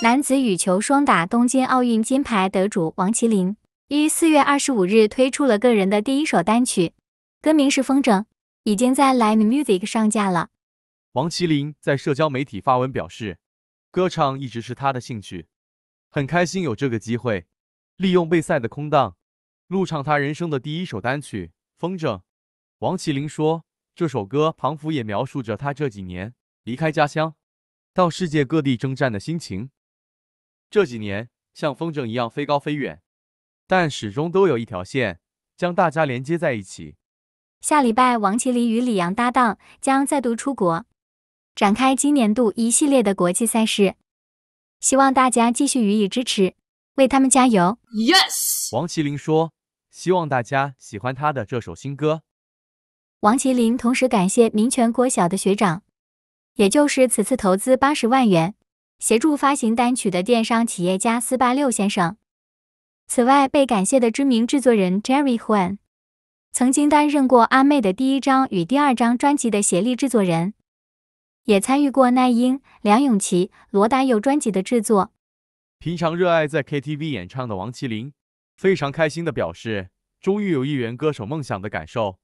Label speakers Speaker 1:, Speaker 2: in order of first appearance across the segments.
Speaker 1: 男子羽球双打东京奥运金牌得主王麒麟，于四月二十五日推出了个人的第一首单曲，歌名是《风筝》，已经在 Line Music 上架了。
Speaker 2: 王麒麟在社交媒体发文表示：“歌唱一直是他的兴趣，很开心有这个机会，利用备赛的空档录唱他人生的第一首单曲《风筝》。”王麒麟说：“这首歌，仿佛也描述着他这几年离开家乡，到世界各地征战的心情。”这几年像风筝一样飞高飞远，但始终都有一条线将大家连接在一起。
Speaker 1: 下礼拜王麒麟与李阳搭档将再度出国，展开今年度一系列的国际赛事，希望大家继续予以支持，为他们加油。Yes，
Speaker 2: 王麒麟说，希望大家喜欢他的这首新歌。
Speaker 1: 王麒麟同时感谢民权国小的学长，也就是此次投资八十万元。协助发行单曲的电商企业家四八六先生，此外被感谢的知名制作人 Jerry Huang，曾经担任过阿妹的第一张与第二张专辑的协力制作人，也参与过奈英、梁咏琪、罗大佑专辑的制作。
Speaker 2: 平常热爱在 KTV 演唱的王麒麟，非常开心的表示，终于有一员歌手梦想的感受，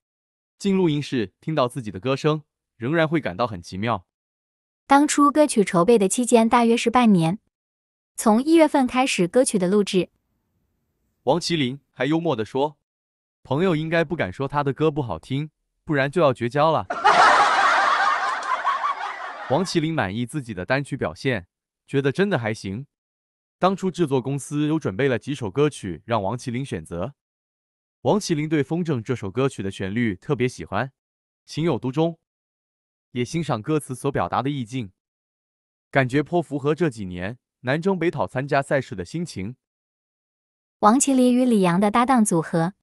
Speaker 2: 进录音室听到自己的歌声，仍然会感到很奇妙。
Speaker 1: 当初歌曲筹备的期间大约是半年，从一月份开始歌曲的录制。
Speaker 2: 王麒麟还幽默地说：“朋友应该不敢说他的歌不好听，不然就要绝交了。”王麒麟满意自己的单曲表现，觉得真的还行。当初制作公司有准备了几首歌曲让王麒麟选择，王麒麟对《风筝》这首歌曲的旋律特别喜欢，情有独钟。也欣赏歌词所表达的意境，感觉颇符合这几年南征北讨参加赛事的心情。
Speaker 1: 王麒麟与李阳的搭档组合，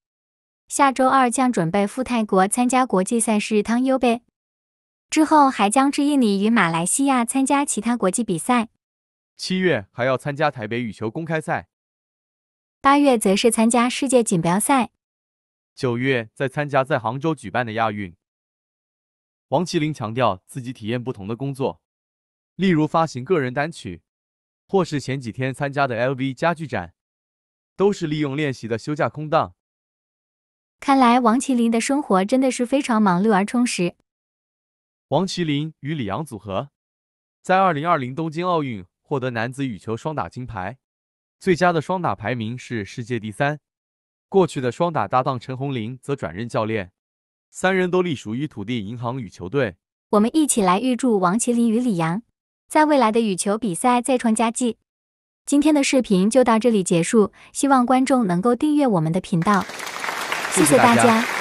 Speaker 1: 下周二将准备赴泰国参加国际赛事汤尤杯，之后还将至印尼与马来西亚参加其他国际比
Speaker 2: 赛。七月还要参加台北羽球公开赛，
Speaker 1: 八月则是参加世界锦标赛，
Speaker 2: 九月再参加在杭州举办的亚运。王麒凌强调自己体验不同的工作，例如发行个人单曲，或是前几天参加的 LV 家具展，都是利用练习的休假空档。
Speaker 1: 看来王麒麟的生活真的是非常忙碌而充实。
Speaker 2: 王麒麟与李阳组合在2020东京奥运获得男子羽球双打金牌，最佳的双打排名是世界第三。过去的双打搭档陈宏林则转任教练。三人都隶属于土地银行与球队。
Speaker 1: 我们一起来预祝王麒麟与李阳在未来的羽球比赛再创佳绩。今天的视频就到这里结束，希望观众能够订阅我们的频道。谢谢大家。